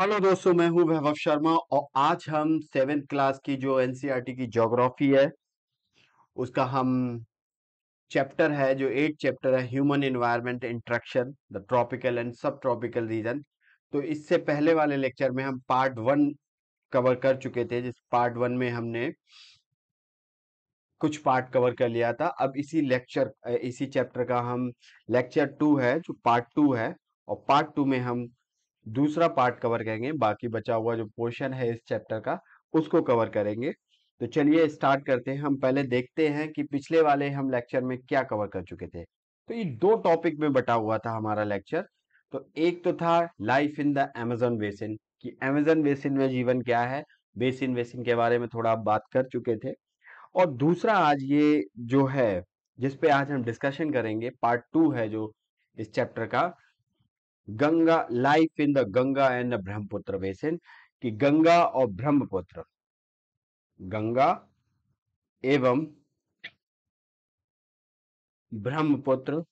Hello दोस्तों मैं हूं वैभव शर्मा और आज हम सेवेंथ क्लास की जो एनसीईआरटी e की ज्योग्राफी है उसका हम चैप्टर है जो एट चैप्टर है human environment interaction the tropical and subtropical region तो इससे पहले वाले लेक्चर में हम पार्ट वन कवर कर चुके थे जिस पार्ट वन में हमने कुछ पार्ट कवर कर लिया था अब इसी लेक्चर इसी चैप्टर का हम लेक्चर टू है जो पार्ट टू है और पार्ट टू में हम दूसरा पार्ट कवर करेंगे बाकी बचा हुआ जो पोर्शन है इस चैप्टर का उसको कवर करेंगे तो चलिए स्टार्ट करते हैं हम पहले देखते हैं कि पिछले वाले हम लेक्चर में क्या कवर कर चुके थे तो ये दो टॉपिक में बटा हुआ था हमारा लेक्चर तो एक तो था life in the Amazon basin कि एमेजन बेसिन में जीवन क्या है बेसिन बेसिन के बारे में थोड़ा आप बात कर चुके थे और दूसरा आज ये जो है जिसपे आज हम डिस्कशन करेंगे पार्ट टू है जो इस चैप्टर का Ganga life in the Ganga and Brahmaputra basin कि गंगा और ब्रह्मपुत्र गंगा एवं ब्रह्मपुत्र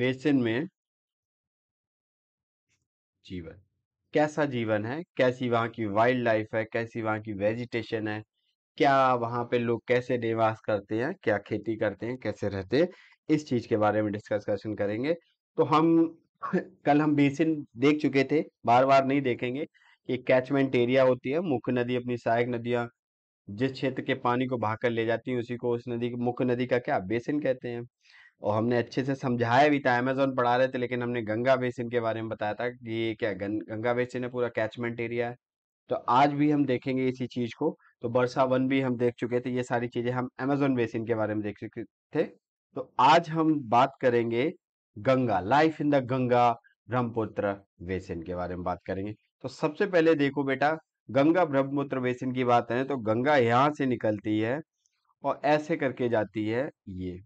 बेसिन में जीवन कैसा जीवन है कैसी वहां की वाइल्ड लाइफ है कैसी वहां की वेजिटेशन है क्या वहां पे लोग कैसे निवास करते हैं क्या खेती करते हैं कैसे रहते हैं इस चीज के बारे में डिस्कशन करेंगे तो हम कल हम बेसिन देख चुके थे बार बार नहीं देखेंगे कि कैचमेंट एरिया होती है मुख्य नदी अपनी सहायक नदियां जिस क्षेत्र के पानी को बहाकर ले जाती है उसी को उस नदी मुख्य नदी का क्या बेसिन कहते हैं और हमने अच्छे से समझाया भी था अमेजोन पढ़ा रहे थे लेकिन हमने गंगा बेसिन के बारे में बताया था कि ये क्या गंगा बेसिन है पूरा कैचमेंट एरिया है तो आज भी हम देखेंगे इसी चीज को तो बरसा वन भी हम देख चुके थे ये सारी चीजें हम अमेजोन बेसिन के बारे में देख चुके थे तो आज हम बात करेंगे Ganga life in the Ganga Brahmaputra basin के बारे में बात करेंगे तो सबसे पहले देखो बेटा गंगा ब्रह्मपुत्र बेसिन की बात है तो गंगा यहाँ से निकलती है और ऐसे करके जाती है ये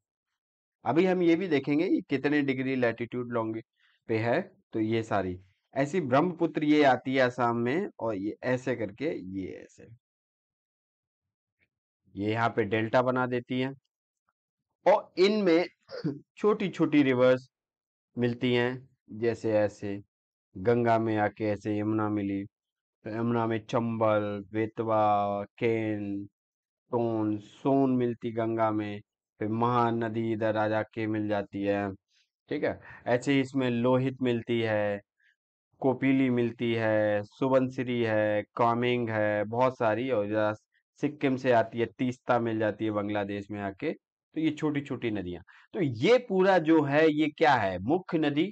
अभी हम ये भी देखेंगे ये कितने डिग्री लैटिट्यूड लॉन्ग पे है तो ये सारी ऐसी ब्रह्मपुत्र ये आती है आसाम में और ये ऐसे करके ये ऐसे ये यहाँ पे डेल्टा बना देती है और इनमें छोटी छोटी रिवर्स मिलती हैं जैसे ऐसे गंगा में आके ऐसे यमुना मिली तो यमुना में चंबल बेतवा केन टोन सोन मिलती गंगा में फिर महानदी इधर आ जाके मिल जाती है ठीक है ऐसे ही इसमें लोहित मिलती है कोपीली मिलती है सुबनसिरी है कामिंग है बहुत सारी और सिक्किम से आती है तीस्ता मिल जाती है बांग्लादेश में आके तो ये छोटी छोटी नदियां तो ये पूरा जो है ये क्या है मुख्य नदी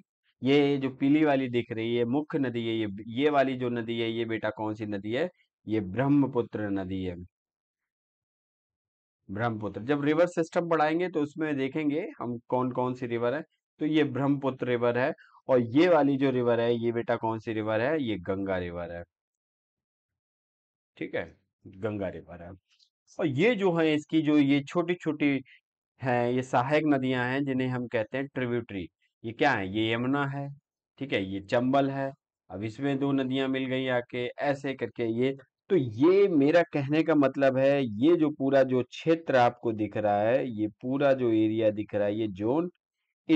ये जो पीली वाली दिख रही है मुख्य नदी है ये ये वाली जो नदी है ये बेटा कौन सी नदी है ये ब्रह्मपुत्र नदी है ब्रह्मपुत्र जब रिवर सिस्टम बढ़ाएंगे तो उसमें देखेंगे हम कौन कौन सी रिवर है तो ये ब्रह्मपुत्र रिवर है और ये वाली जो रिवर है ये बेटा कौन सी रिवर है ये गंगा रिवर है ठीक है गंगा रिवर है और ये जो है इसकी जो ये छोटी छोटी हैं ये सहायक नदियां हैं जिन्हें हम कहते हैं ट्रिब्यूटरी ये क्या है ये यमुना है ठीक है ये चंबल है अब इसमें दो नदियां मिल गई आके ऐसे करके ये तो ये मेरा कहने का मतलब है ये जो पूरा जो क्षेत्र आपको दिख रहा है ये पूरा जो एरिया दिख रहा है ये जोन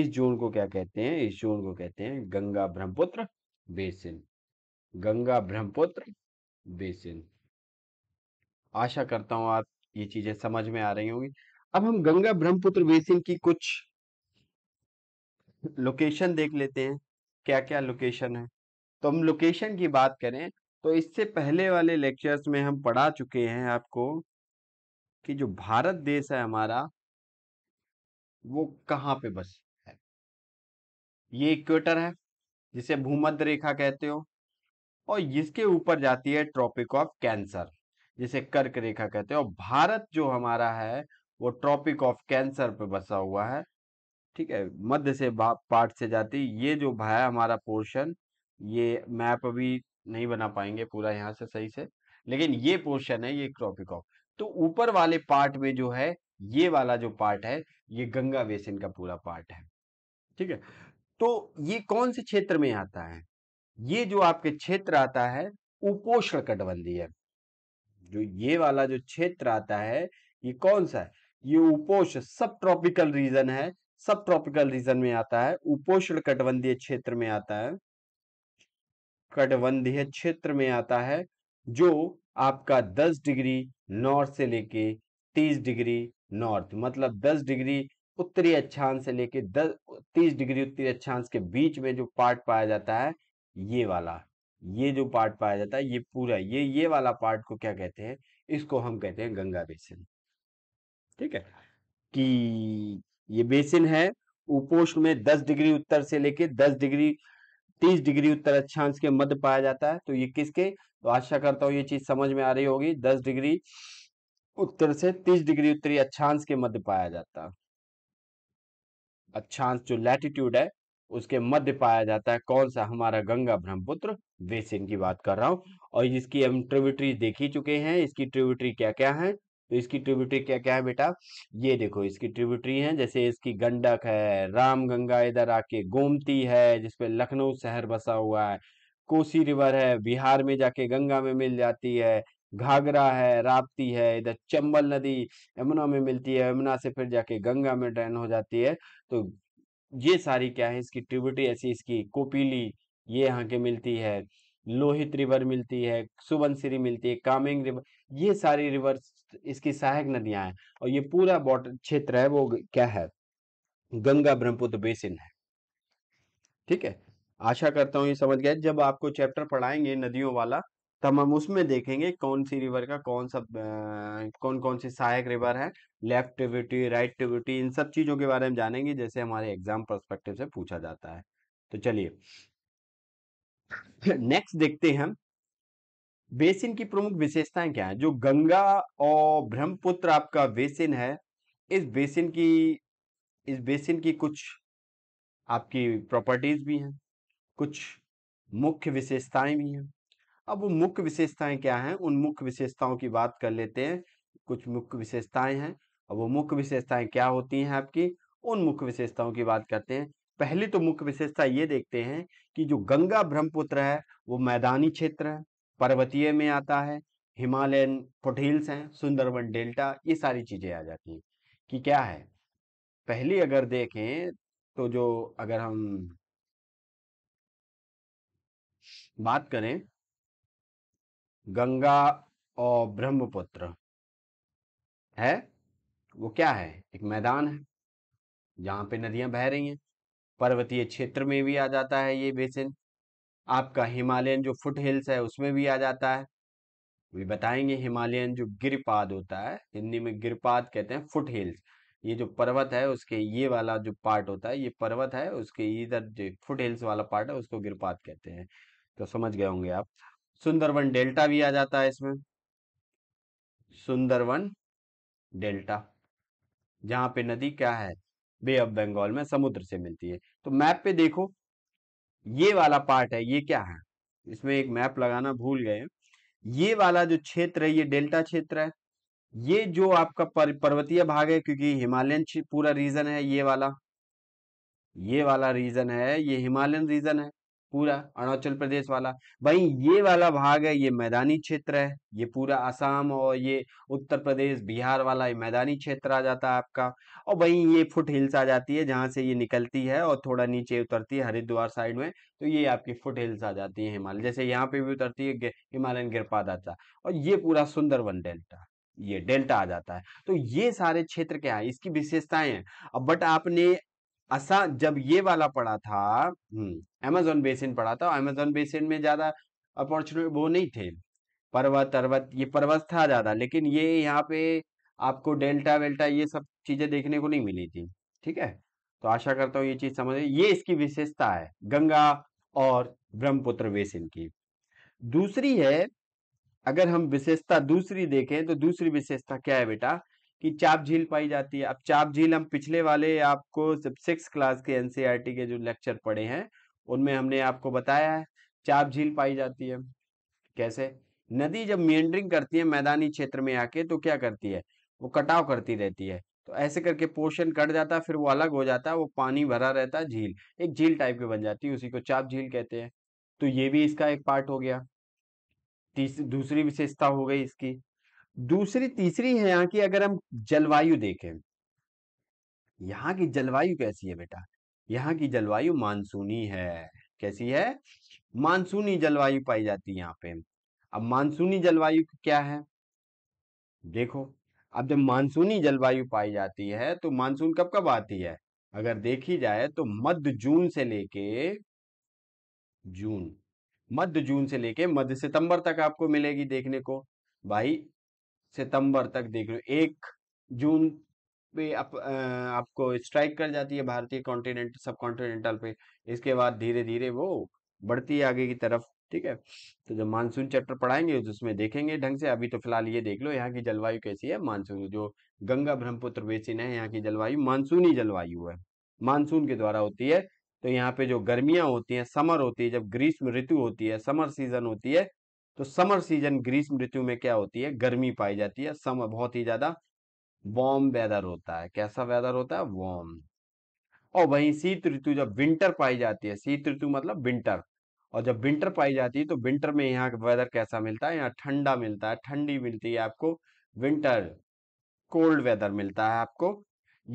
इस जोन को क्या कहते हैं इस जोन को कहते हैं गंगा ब्रह्मपुत्र बेसिन गंगा ब्रह्मपुत्र बेसिन आशा करता हूं आप ये चीजें समझ में आ रही होंगी अब हम गंगा ब्रह्मपुत्र बेसिन की कुछ लोकेशन देख लेते हैं क्या क्या लोकेशन है तो हम लोकेशन की बात करें तो इससे पहले वाले लेक्चर्स में हम पढ़ा चुके हैं आपको कि जो भारत देश है हमारा वो कहाँ पे बस है ये इक्वेटर है जिसे भूमध्य रेखा कहते हो और इसके ऊपर जाती है ट्रॉपिक ऑफ कैंसर जिसे कर्क रेखा कहते हैं और भारत जो हमारा है वो ट्रॉपिक ऑफ कैंसर पे बसा हुआ है ठीक है मध्य से पार्ट से जाती ये जो भाया हमारा पोर्शन ये मैप अभी नहीं बना पाएंगे पूरा यहाँ से सही से लेकिन ये पोर्शन है ये ट्रॉपिक ऑफ तो ऊपर वाले पार्ट में जो है ये वाला जो पार्ट है ये गंगा बेसिन का पूरा पार्ट है ठीक है तो ये कौन से क्षेत्र में आता है ये जो आपके क्षेत्र आता है उपोषण कटबंधी है जो ये वाला जो क्षेत्र आता है ये कौन सा है ये उपोष सब ट्रॉपिकल रीजन है सब ट्रॉपिकल रीजन में आता है उपोषण कटबंधीय क्षेत्र में आता है कटबंधीय क्षेत्र में आता है जो आपका 10 डिग्री नॉर्थ से लेके 30 डिग्री नॉर्थ मतलब 10 डिग्री उत्तरी अक्षांश से लेके 10 30 डिग्री उत्तरी अक्षांश के बीच में जो पार्ट पाया जाता है ये वाला ये जो पार्ट पाया जाता है ये पूरा ये ये वाला पार्ट को क्या कहते हैं इसको हम कहते हैं गंगा बेसिन ठीक है कि ये बेसिन है उपोष्ण में 10 डिग्री उत्तर से लेके 10 डिग्री 30 डिग्री उत्तर अक्षांश के मध्य पाया जाता है तो ये किसके तो आशा करता हूँ ये चीज समझ में आ रही होगी 10 डिग्री उत्तर से 30 डिग्री उत्तरी अक्षांश के मध्य पाया जाता है अक्षांश जो लैटिट्यूड है उसके मध्य पाया जाता है कौन सा हमारा गंगा ब्रह्मपुत्र बेसिन की बात कर रहा हूं और इसकी हम ट्रिब्यूटरी देख ही चुके हैं इसकी ट्रिब्यूटरी क्या क्या है तो इसकी ट्रिब्यूटरी क्या क्या है बेटा ये देखो इसकी ट्रिब्यूटरी है जैसे इसकी गंडक है रामगंगा इधर आके गोमती है जिसपे लखनऊ शहर बसा हुआ है कोसी रिवर है बिहार में जाके गंगा में मिल जाती है घाघरा है राप्ती है इधर चंबल नदी यमुना में मिलती है यमुना से फिर जाके गंगा में ड्रेन हो जाती है तो ये सारी क्या है इसकी ट्रिब्यूटरी ऐसी इसकी कोपीली ये यहाँ के मिलती है लोहित रिवर मिलती है सुबनसिरी मिलती है कामेंग रिवर ये सारी रिवर्स इसकी सहायक नदियां हैं और ये पूरा बॉर्डर क्षेत्र है वो क्या है गंगा ब्रह्मपुत्र बेसिन है ठीक है आशा करता हूं ये समझ गया जब आपको चैप्टर पढ़ाएंगे नदियों वाला तब हम उसमें देखेंगे कौन सी रिवर का कौन सा कौन कौन सी सहायक रिवर है लेफ्ट टिविटी राइट टिविटी इन सब चीज़ों के बारे में जानेंगे जैसे हमारे एग्जाम परस्पेक्टिव से पूछा जाता है तो चलिए नेक्स्ट देखते हैं हम बेसिन की प्रमुख विशेषताएं क्या हैं जो गंगा और ब्रह्मपुत्र आपका बेसिन है इस बेसिन की इस बेसिन की कुछ आपकी प्रॉपर्टीज भी हैं कुछ मुख्य विशेषताएं भी हैं अब वो मुख्य विशेषताएं क्या हैं उन मुख्य विशेषताओं की बात कर लेते हैं कुछ मुख्य विशेषताएं हैं अब वो मुख्य विशेषताएं क्या होती हैं आपकी उन मुख्य विशेषताओं की बात करते हैं पहली तो मुख्य विशेषता ये देखते हैं कि जो गंगा ब्रह्मपुत्र है वो मैदानी क्षेत्र है पर्वतीय में आता है हिमालयन फोटहिल्स हैं सुंदरवन डेल्टा ये सारी चीजें आ जाती हैं कि क्या है पहली अगर देखें तो जो अगर हम बात करें गंगा और ब्रह्मपुत्र है वो क्या है एक मैदान है जहां पे नदियां बह रही हैं पर्वतीय क्षेत्र में भी आ जाता है ये बेसिन आपका हिमालयन जो फुट हिल्स है उसमें भी आ जाता है भी बताएंगे हिमालयन जो गिरपाद होता है हिंदी में गिरपाद कहते हैं फुट हिल्स ये जो पर्वत है उसके ये वाला जो पार्ट होता है ये पर्वत है उसके इधर जो फुट हिल्स वाला पार्ट है उसको गिरपात कहते हैं तो समझ गए होंगे आप सुंदरवन डेल्टा भी आ जाता है इसमें सुंदरवन डेल्टा जहां पे नदी क्या है बे ऑफ बंगाल में समुद्र से मिलती है तो मैप पे देखो ये वाला पार्ट है ये क्या है इसमें एक मैप लगाना भूल गए ये वाला जो क्षेत्र है ये डेल्टा क्षेत्र है ये जो आपका पर, पर्वतीय भाग है क्योंकि हिमालयन पूरा रीजन है ये वाला ये वाला रीजन है ये हिमालयन रीजन है पूरा अरुणाचल प्रदेश वाला भाई ये वाला भाग है ये मैदानी क्षेत्र है ये पूरा आसाम और ये उत्तर प्रदेश बिहार वाला ये मैदानी क्षेत्र आ जाता है आपका और भाई ये फुट हिल्स आ जाती है जहाँ से ये निकलती है और थोड़ा नीचे उतरती है हरिद्वार साइड में तो ये आपकी फुट हिल्स आ जाती है हिमालय जैसे यहाँ पे भी उतरती है हिमालयन गिरपा जाता और ये पूरा सुंदरवन डेल्टा ये डेल्टा आ जाता है तो ये सारे क्षेत्र क्या है इसकी विशेषताएं हैं अब बट आपने असा जब ये वाला पड़ा था अमेजोन हम्म, बेसिन पड़ा था अमेजोन बेसिन में ज्यादा अपॉर्चुनिटी वो नहीं थे पर्वत अर्वत ये पर्वत था ज्यादा लेकिन ये यहाँ पे आपको डेल्टा वेल्टा ये सब चीजें देखने को नहीं मिली थी ठीक है तो आशा करता हूँ ये चीज समझ ये इसकी विशेषता है गंगा और ब्रह्मपुत्र बेसिन की दूसरी है अगर हम विशेषता दूसरी देखें तो दूसरी विशेषता क्या है बेटा की चाप झील पाई जाती है अब चाप झील हम पिछले वाले आपको सिक्स क्लास के एनसीईआरटी e के जो लेक्चर पढ़े हैं उनमें हमने आपको बताया है चाप झील पाई जाती है कैसे नदी जब मियंड्रिंग करती है मैदानी क्षेत्र में आके तो क्या करती है वो कटाव करती रहती है तो ऐसे करके पोर्शन कट जाता है फिर वो अलग हो जाता है वो पानी भरा रहता है झील एक झील टाइप की बन जाती है उसी को चाप झील कहते हैं तो ये भी इसका एक पार्ट हो गया दूसरी विशेषता हो गई इसकी दूसरी तीसरी है यहाँ की अगर हम जलवायु देखें यहाँ की जलवायु कैसी है बेटा यहाँ की जलवायु मानसूनी है कैसी है मानसूनी जलवायु पाई जाती है यहाँ पे अब मानसूनी जलवायु क्या है देखो अब जब मानसूनी जलवायु पाई जाती है तो मानसून कब कब आती है अगर देखी जाए तो मध्य जून से लेके जून मध्य जून से लेके मध्य सितंबर तक आपको मिलेगी देखने को भाई सितंबर तक देख लो एक जून पे आप, आपको स्ट्राइक कर जाती है भारतीय कॉन्टिनेंट सब कॉन्टिनेंटल पे इसके बाद धीरे धीरे वो बढ़ती है आगे की तरफ ठीक है तो जब मानसून चैप्टर पढ़ाएंगे तो उसमें देखेंगे ढंग से अभी तो फिलहाल ये देख लो यहाँ की जलवायु कैसी है मानसून जो गंगा ब्रह्मपुत्र बेसिन है यहाँ की जलवायु मानसूनी जलवायु है मानसून के द्वारा होती है तो यहाँ पे जो गर्मियां होती हैं समर होती है जब ग्रीष्म ऋतु होती है समर सीजन होती है तो समर सीजन ग्रीष्म ऋतु में क्या होती है गर्मी पाई जाती है समर बहुत ही ज्यादा वॉर्म वेदर होता है कैसा वेदर होता है वॉर्म और वहीं शीत ऋतु जब विंटर पाई जाती है शीत ऋतु मतलब विंटर और जब विंटर पाई जाती है तो विंटर में यहाँ वेदर कैसा मिलता है यहाँ ठंडा मिलता है ठंडी मिलती है आपको विंटर कोल्ड वेदर मिलता है आपको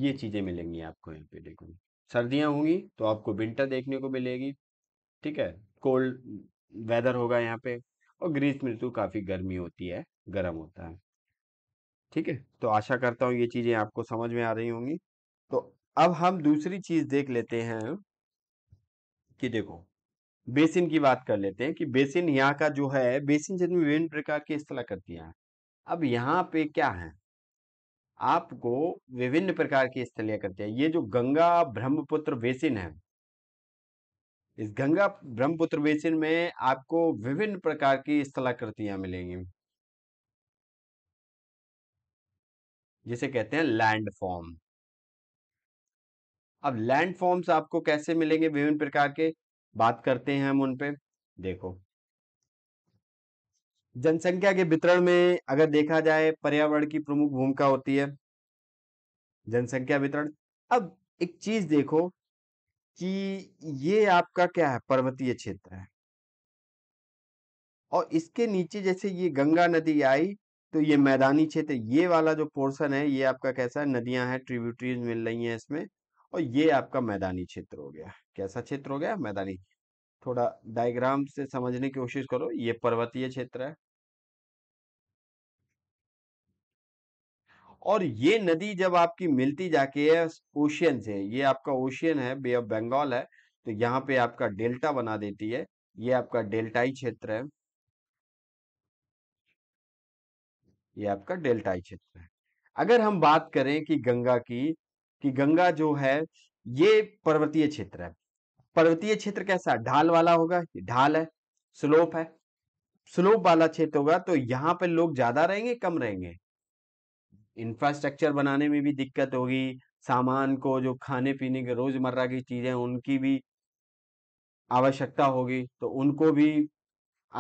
ये चीजें मिलेंगी आपको यहाँ पे देखो सर्दियां होंगी तो आपको विंटर देखने को मिलेगी ठीक है कोल्ड वेदर होगा यहाँ पे और ग्रीष्म ऋतु तो काफ़ी गर्मी होती है गर्म होता है ठीक है तो आशा करता हूं ये चीज़ें आपको समझ में आ रही होंगी तो अब हम दूसरी चीज़ देख लेते हैं कि देखो बेसिन की बात कर लेते हैं कि बेसिन यहाँ का जो है बेसिन जन्म विभिन्न प्रकार की करती हैं अब यहाँ पे क्या है आपको विभिन्न प्रकार की स्थलियां करते हैं ये जो गंगा ब्रह्मपुत्र बेसिन है इस गंगा ब्रह्मपुत्र बेसिन में आपको विभिन्न प्रकार की स्थलाकृतियां मिलेंगी जिसे कहते हैं लैंडफॉर्म अब लैंडफॉर्म्स आपको कैसे मिलेंगे विभिन्न प्रकार के बात करते हैं हम उनपे देखो जनसंख्या के वितरण में अगर देखा जाए पर्यावरण की प्रमुख भूमिका होती है जनसंख्या वितरण अब एक चीज देखो कि ये आपका क्या है पर्वतीय क्षेत्र है और इसके नीचे जैसे ये गंगा नदी आई तो ये मैदानी क्षेत्र ये वाला जो पोर्शन है ये आपका कैसा है नदियां हैं ट्रिब्यूटरीज मिल रही हैं इसमें और ये आपका मैदानी क्षेत्र हो गया कैसा क्षेत्र हो गया मैदानी थोड़ा डायग्राम से समझने की कोशिश करो ये पर्वतीय क्षेत्र है और ये नदी जब आपकी मिलती जाके है ओशियन से ये आपका ओशियन है बे ऑफ बंगाल है तो यहाँ पे आपका डेल्टा बना देती है ये आपका डेल्टाई क्षेत्र है ये आपका डेल्टाई क्षेत्र है अगर हम बात करें कि गंगा की कि गंगा जो है ये पर्वतीय क्षेत्र है पर्वतीय क्षेत्र कैसा ढाल वाला होगा ढाल है स्लोप है स्लोप वाला क्षेत्र होगा तो यहाँ पे लोग ज्यादा रहेंगे कम रहेंगे इंफ्रास्ट्रक्चर बनाने में भी दिक्कत होगी सामान को जो खाने पीने के रोजमर्रा की चीजें उनकी भी आवश्यकता होगी तो उनको भी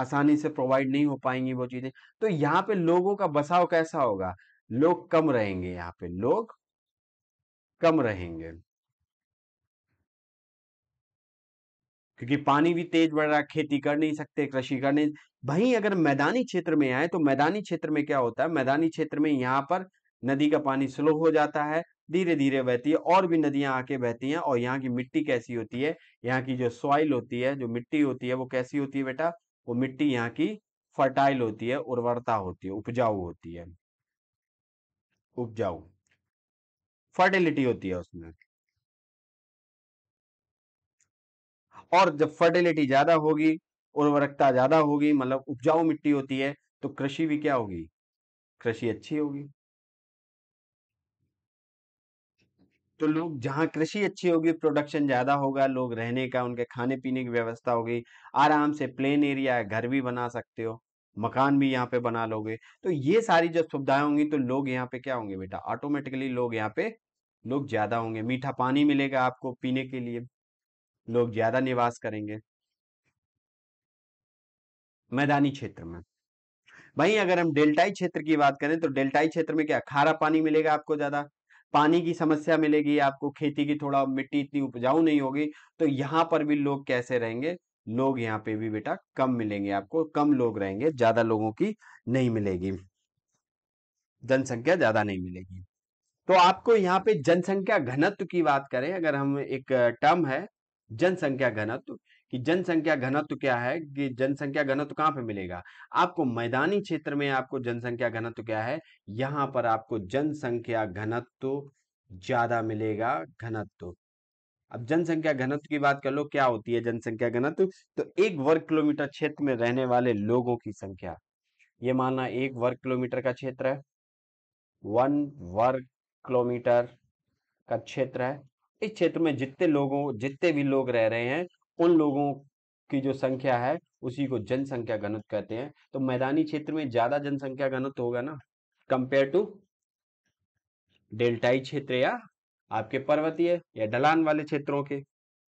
आसानी से प्रोवाइड नहीं हो पाएंगी वो चीजें तो यहाँ पे लोगों का बसाव कैसा होगा लोग कम रहेंगे यहाँ पे लोग कम रहेंगे क्योंकि पानी भी तेज बढ़ रहा है खेती कर नहीं सकते कृषि करने वहीं अगर मैदानी क्षेत्र में आए तो मैदानी क्षेत्र में क्या होता है मैदानी क्षेत्र में यहाँ पर नदी का पानी स्लो हो जाता है धीरे धीरे बहती है और भी नदियां आके बहती हैं और यहाँ की मिट्टी कैसी होती है यहाँ की जो सॉइल होती है जो मिट्टी होती है वो कैसी होती है बेटा वो मिट्टी यहाँ की फर्टाइल होती है उर्वरता होती है उपजाऊ होती है उपजाऊ फर्टिलिटी होती है उसमें और जब फर्टिलिटी ज्यादा होगी उर्वरकता ज्यादा होगी मतलब उपजाऊ मिट्टी होती है तो कृषि भी क्या होगी कृषि अच्छी होगी तो लोग जहाँ कृषि अच्छी होगी प्रोडक्शन ज़्यादा होगा लोग रहने का उनके खाने पीने की व्यवस्था होगी आराम से प्लेन एरिया है घर भी बना सकते हो मकान भी यहाँ पे बना लोगे तो ये सारी जब सुविधाएं होंगी तो लोग यहाँ पे क्या होंगे बेटा ऑटोमेटिकली लोग यहाँ पे लोग ज़्यादा होंगे मीठा पानी मिलेगा आपको पीने के लिए लोग ज़्यादा निवास करेंगे मैदानी क्षेत्र में वहीं अगर हम डेल्टाई क्षेत्र की बात करें तो डेल्टाई क्षेत्र में क्या खारा पानी मिलेगा आपको ज़्यादा पानी की समस्या मिलेगी आपको खेती की थोड़ा मिट्टी इतनी उपजाऊ नहीं होगी तो यहाँ पर भी लोग कैसे रहेंगे लोग यहाँ पे भी बेटा कम मिलेंगे आपको कम लोग रहेंगे ज्यादा लोगों की नहीं मिलेगी जनसंख्या ज्यादा नहीं मिलेगी तो आपको यहाँ पे जनसंख्या घनत्व की बात करें अगर हम एक टर्म है जनसंख्या घनत्व कि जनसंख्या घनत्व क्या है कि जनसंख्या घनत्व कहाँ पे मिलेगा आपको मैदानी क्षेत्र में आपको जनसंख्या घनत्व क्या है यहाँ पर आपको जनसंख्या घनत्व ज्यादा मिलेगा घनत्व अब जनसंख्या घनत्व की बात कर लो क्या होती है जनसंख्या घनत्व तो एक वर्ग किलोमीटर क्षेत्र में रहने वाले लोगों की संख्या ये मानना एक वर्ग किलोमीटर का क्षेत्र है वन वर्ग किलोमीटर का क्षेत्र है इस क्षेत्र में जितने लोगों जितने भी लोग रह रहे हैं उन लोगों की जो संख्या है उसी को जनसंख्या घनत्व कहते हैं तो मैदानी क्षेत्र में ज्यादा जनसंख्या घनत्व होगा ना कंपेयर टू डेल्टाई क्षेत्र या आपके पर्वतीय या ढलान वाले क्षेत्रों के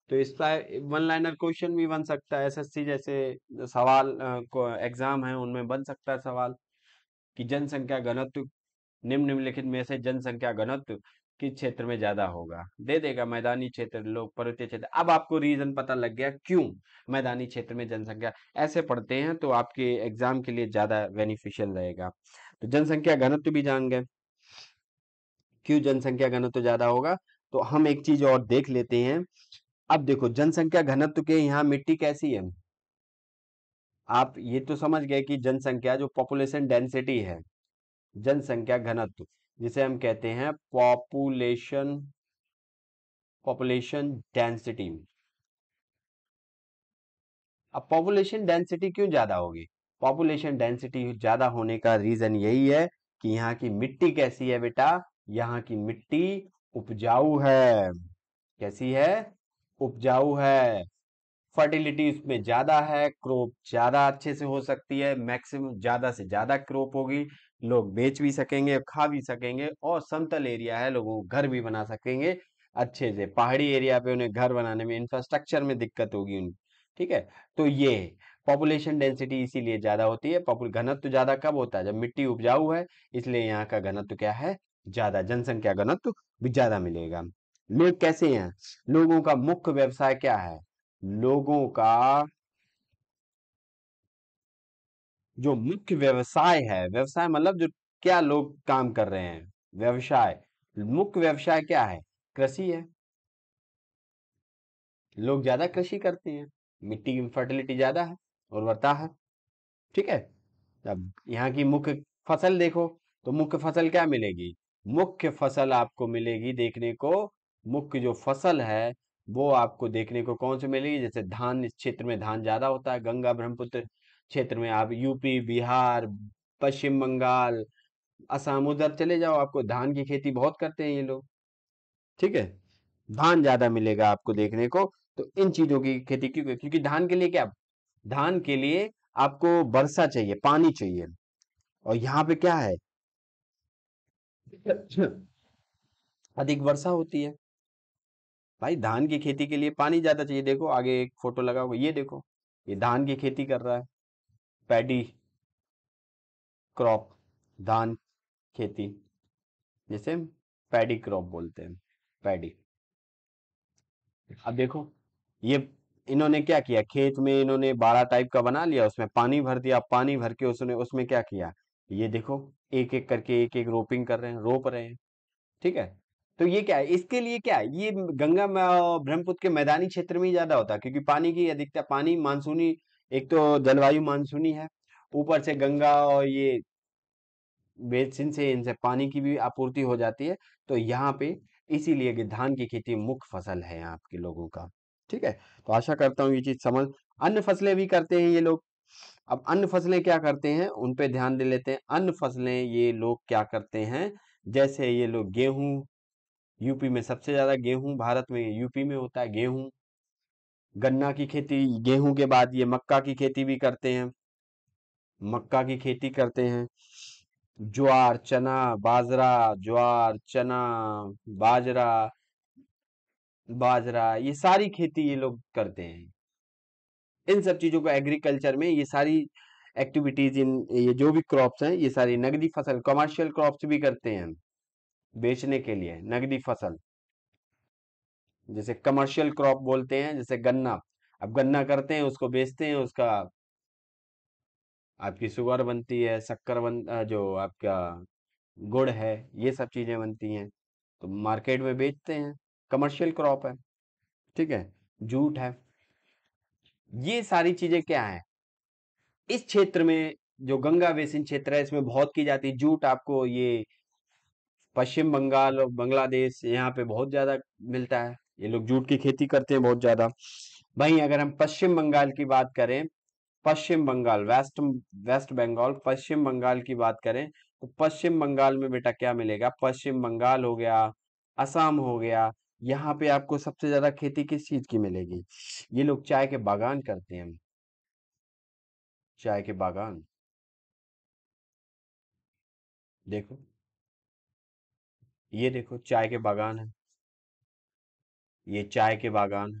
तो इस वन लाइनर क्वेश्चन भी बन सकता है एसएससी जैसे सवाल एग्जाम है उनमें बन सकता है सवाल कि जनसंख्या घनत्व निम्नलिखित में से जनसंख्या घनत्व किस क्षेत्र में ज्यादा होगा दे देगा मैदानी क्षेत्र लोग पर्वतीय क्षेत्र अब आपको रीजन पता लग गया क्यों मैदानी क्षेत्र में जनसंख्या ऐसे पढ़ते हैं तो आपके एग्जाम के लिए ज्यादा बेनिफिशियल रहेगा तो जनसंख्या घनत्व भी जान गए क्यों जनसंख्या घनत्व ज्यादा होगा तो हम एक चीज और देख लेते हैं अब देखो जनसंख्या घनत्व के यहाँ मिट्टी कैसी है आप ये तो समझ गए कि जनसंख्या जो पॉपुलेशन डेंसिटी है जनसंख्या घनत्व जिसे हम कहते हैं पॉपुलेशन पॉपुलेशन डेंसिटी अब पॉपुलेशन डेंसिटी क्यों ज्यादा होगी पॉपुलेशन डेंसिटी ज्यादा होने का रीजन यही है कि यहाँ की मिट्टी कैसी है बेटा यहाँ की मिट्टी उपजाऊ है कैसी है उपजाऊ है फर्टिलिटी उसमें ज्यादा है क्रॉप ज्यादा अच्छे से हो सकती है मैक्सिमम ज्यादा से ज्यादा क्रॉप होगी लोग बेच भी सकेंगे खा भी सकेंगे और समतल एरिया है लोगों को घर भी बना सकेंगे अच्छे से पहाड़ी एरिया पे उन्हें घर बनाने में इंफ्रास्ट्रक्चर में दिक्कत होगी उनकी ठीक है तो ये पॉपुलेशन डेंसिटी इसीलिए ज्यादा होती है पॉपुल घनत्व ज्यादा कब होता है जब मिट्टी उपजाऊ है इसलिए यहाँ का घनत्व क्या है ज्यादा जनसंख्या घनत्व भी ज्यादा मिलेगा लोग कैसे हैं लोगों का मुख्य व्यवसाय क्या है लोगों का जो मुख्य व्यवसाय है व्यवसाय मतलब जो क्या लोग काम कर रहे हैं व्यवसाय मुख्य व्यवसाय क्या है कृषि है लोग ज्यादा कृषि करते हैं मिट्टी की फर्टिलिटी ज्यादा है उर्वरता है ठीक है अब यहाँ की मुख्य फसल देखो तो मुख्य फसल क्या मिलेगी मुख्य फसल आपको मिलेगी देखने को मुख्य जो फसल है वो आपको देखने को कौन से मिलेगी जैसे धान इस क्षेत्र में धान ज्यादा होता है गंगा ब्रह्मपुत्र क्षेत्र में आप यूपी बिहार पश्चिम बंगाल असम उधर चले जाओ आपको धान की खेती बहुत करते हैं ये लोग ठीक है धान ज्यादा मिलेगा आपको देखने को तो इन चीजों की खेती क्यों क्योंकि धान के लिए क्या धान के लिए आपको वर्षा चाहिए पानी चाहिए और यहाँ पे क्या है अधिक वर्षा होती है भाई धान की खेती के लिए पानी ज्यादा चाहिए देखो आगे एक फोटो लगा हुआ ये देखो ये धान की खेती कर रहा है पैडी क्रॉप धान खेती जैसे पैडी क्रॉप बोलते हैं पैडी अब देखो ये इन्होंने क्या किया खेत में इन्होंने बारह टाइप का बना लिया उसमें पानी भर दिया पानी भर के उसने उसमें क्या किया ये देखो एक एक करके एक एक रोपिंग कर रहे हैं रोप रहे हैं ठीक है तो ये क्या है इसके लिए क्या है ये गंगा ब्रह्मपुत्र के मैदानी क्षेत्र में ही ज्यादा होता है क्योंकि पानी की अधिकता पानी मानसूनी एक तो जलवायु मानसूनी है ऊपर से गंगा और ये बेसिन से इनसे पानी की भी आपूर्ति हो जाती है तो यहाँ पे इसीलिए कि धान की खेती मुख्य फसल है आपके लोगों का ठीक है तो आशा करता हूँ ये चीज समझ अन्य फसलें भी करते हैं ये लोग अब अन्य फसलें क्या करते हैं उन पे ध्यान दे लेते हैं अन्य फसलें ये लोग क्या करते हैं जैसे ये लोग गेहूं यूपी में सबसे ज्यादा गेहूं भारत में यूपी में होता है गेहूं गन्ना की खेती गेहूं के बाद ये मक्का की खेती भी करते हैं मक्का की खेती करते हैं ज्वार चना बाजरा ज्वार चना बाजरा बाजरा ये सारी खेती ये लोग करते हैं इन सब चीजों को एग्रीकल्चर में ये सारी एक्टिविटीज इन ये जो भी क्रॉप्स हैं ये सारी नगदी फसल कमर्शियल क्रॉप्स भी करते हैं बेचने के लिए नगदी फसल जैसे कमर्शियल क्रॉप बोलते हैं जैसे गन्ना अब गन्ना करते हैं उसको बेचते हैं उसका आपकी शुगर बनती है शक्कर बन जो आपका गुड़ है ये सब चीज़ें बनती हैं तो मार्केट में बेचते हैं कमर्शियल क्रॉप है ठीक है जूट है ये सारी चीज़ें क्या है इस क्षेत्र में जो गंगा बेसिन क्षेत्र है इसमें बहुत की जाती है जूट आपको ये पश्चिम बंगाल और बांग्लादेश यहाँ पे बहुत ज़्यादा मिलता है ये लोग जूट की खेती करते हैं बहुत ज्यादा वहीं अगर हम पश्चिम बंगाल की बात करें पश्चिम बंगाल वेस्ट वेस्ट बंगाल पश्चिम बंगाल की बात करें तो पश्चिम बंगाल में बेटा क्या मिलेगा पश्चिम बंगाल हो गया असम हो गया यहाँ पे आपको सबसे ज्यादा खेती किस चीज की मिलेगी ये लोग चाय के बागान करते हैं चाय के बागान देखो ये देखो चाय के बागान है ये चाय के बागान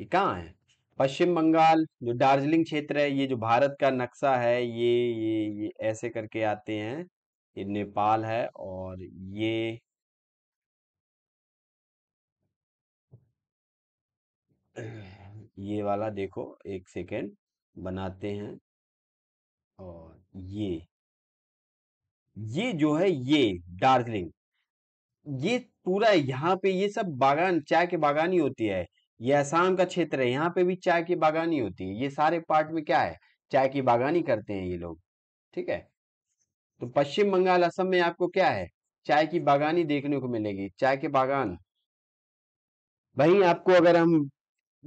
ये कहाँ है पश्चिम बंगाल जो दार्जिलिंग क्षेत्र है ये जो भारत का नक्शा है ये ये ये ऐसे करके आते हैं ये नेपाल है और ये ये वाला देखो एक सेकेंड बनाते हैं और ये ये जो है ये दार्जिलिंग ये पूरा यहाँ पे ये सब बागान चाय के बागानी होती है ये आसाम का क्षेत्र है यहाँ पे भी चाय की बागानी होती है ये सारे पार्ट में क्या है चाय की बागानी करते हैं ये लोग ठीक है तो पश्चिम बंगाल असम में आपको क्या है चाय की बागानी देखने को मिलेगी चाय के बागान वहीं आपको अगर हम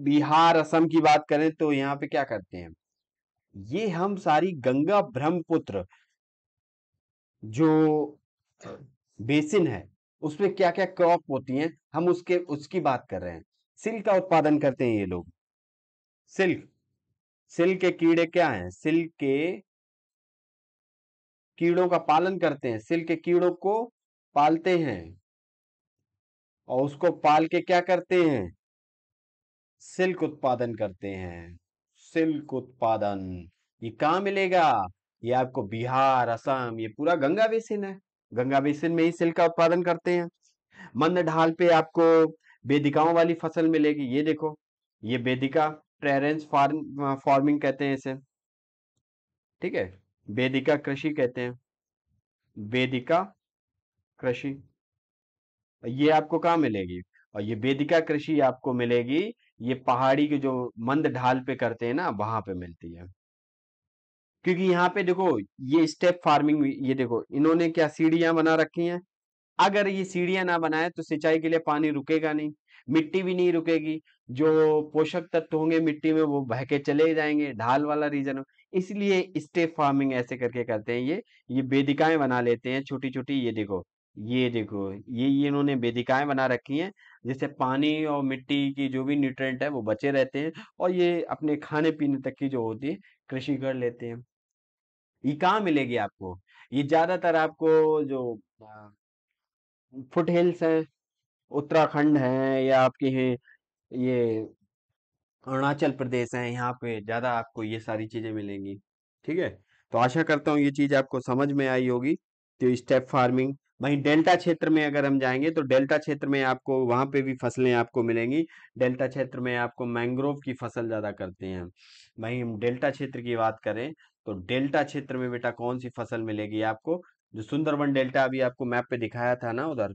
बिहार असम की बात करें तो यहाँ पे क्या करते हैं ये हम सारी गंगा ब्रह्मपुत्र जो बेसिन है उसमें क्या क्या क्रॉप होती हैं हम उसके उसकी बात कर रहे हैं सिल्क का उत्पादन करते हैं ये लोग सिल्क सिल्क के कीड़े क्या हैं सिल्क के कीड़ों का पालन करते हैं सिल्क के कीड़ों को पालते हैं और उसको पाल के क्या करते हैं सिल्क उत्पादन करते हैं सिल्क उत्पादन ये कहा मिलेगा ये आपको बिहार असम ये पूरा गंगा बेसिन है गंगा बेसिन में ही सिल्क का उत्पादन करते हैं मंद ढाल पे आपको बेदिकाओं वाली फसल मिलेगी ये देखो ये बेदिका प्रेरेंस फार्म फार्मिंग कहते हैं इसे ठीक है बेदिका कृषि कहते हैं बेदिका कृषि ये आपको कहा मिलेगी और ये बेदिका कृषि आपको मिलेगी ये पहाड़ी के जो मंद ढाल पे करते हैं ना वहां पे मिलती है क्योंकि यहाँ पे देखो ये स्टेप फार्मिंग ये देखो इन्होंने क्या सीढ़ियां बना रखी हैं अगर ये सीढ़ियां ना बनाए तो सिंचाई के लिए पानी रुकेगा नहीं मिट्टी भी नहीं रुकेगी जो पोषक तत्व होंगे मिट्टी में वो बहके चले जाएंगे ढाल वाला रीजन इसलिए स्टेप फार्मिंग ऐसे करके करते हैं ये ये वेदिकाएं बना लेते हैं छोटी छोटी ये देखो ये देखो ये ये इन्होंने वेदिकाएं बना रखी हैं जिससे पानी और मिट्टी की जो भी न्यूट्रेंट है वो बचे रहते हैं और ये अपने खाने पीने तक की जो होती है कृषि कर लेते हैं ये कहाँ मिलेगी आपको ये ज़्यादातर आपको जो फुट हिल्स है उत्तराखंड है या आपके हैं ये अरुणाचल प्रदेश है यहाँ पे ज़्यादा आपको ये सारी चीज़ें मिलेंगी ठीक है तो आशा करता हूँ ये चीज़ आपको समझ में आई होगी तो स्टेप फार्मिंग वहीं डेल्टा क्षेत्र में अगर हम जाएंगे तो डेल्टा क्षेत्र में आपको वहां पे भी फसलें आपको मिलेंगी डेल्टा क्षेत्र में आपको मैंग्रोव की फसल ज़्यादा करते हैं वहीं हम डेल्टा क्षेत्र की बात करें तो डेल्टा क्षेत्र में बेटा कौन सी फसल मिलेगी आपको जो सुंदरवन डेल्टा अभी आपको मैप पे दिखाया था ना उधर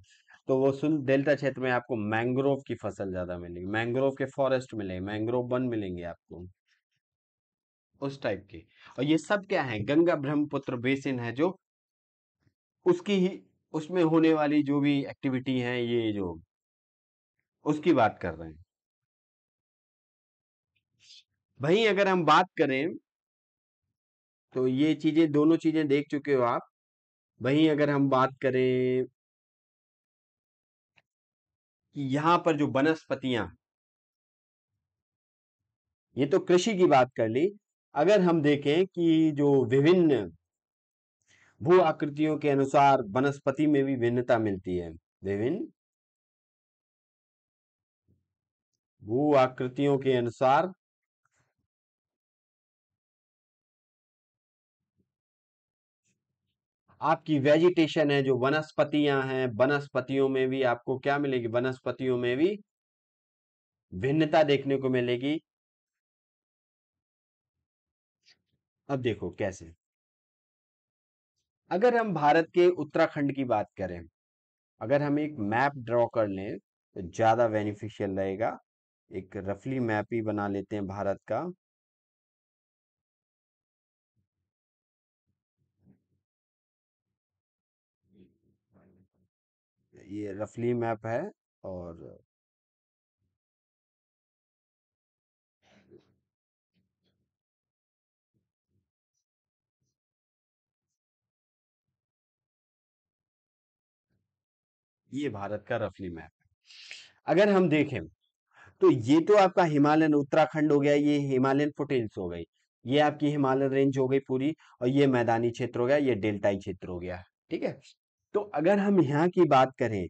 तो वो सुन डेल्टा क्षेत्र में आपको मैंग्रोव की फसल ज्यादा मिलेगी मैंग्रोव के फॉरेस्ट मिलेंगे मैंग्रोव वन मिलेंगे आपको उस टाइप के और ये सब क्या है गंगा ब्रह्मपुत्र बेसिन है जो उसकी ही उसमें होने वाली जो भी एक्टिविटी है ये जो उसकी बात कर रहे हैं वहीं अगर हम बात करें तो ये चीजें दोनों चीजें देख चुके हो आप वहीं अगर हम बात करें कि यहां पर जो वनस्पतियां ये तो कृषि की बात कर ली अगर हम देखें कि जो विभिन्न भू आकृतियों के अनुसार वनस्पति में भी भिन्नता मिलती है विभिन्न भू आकृतियों के अनुसार आपकी वेजिटेशन है जो वनस्पतियां हैं वनस्पतियों में भी आपको क्या मिलेगी वनस्पतियों में भी भिन्नता देखने को मिलेगी अब देखो कैसे अगर हम भारत के उत्तराखंड की बात करें अगर हम एक मैप ड्रॉ कर लें तो ज्यादा बेनिफिशियल रहेगा एक रफली मैप ही बना लेते हैं भारत का ये रफली मैप है और ये भारत का रफली मैप अगर हम देखें तो ये तो आपका हिमालयन उत्तराखंड हो गया ये हिमालयन फुटेल्स हो गई ये आपकी हिमालयन रेंज हो गई पूरी और ये मैदानी क्षेत्र हो गया ये डेल्टाई क्षेत्र हो गया ठीक है तो अगर हम यहाँ की बात करें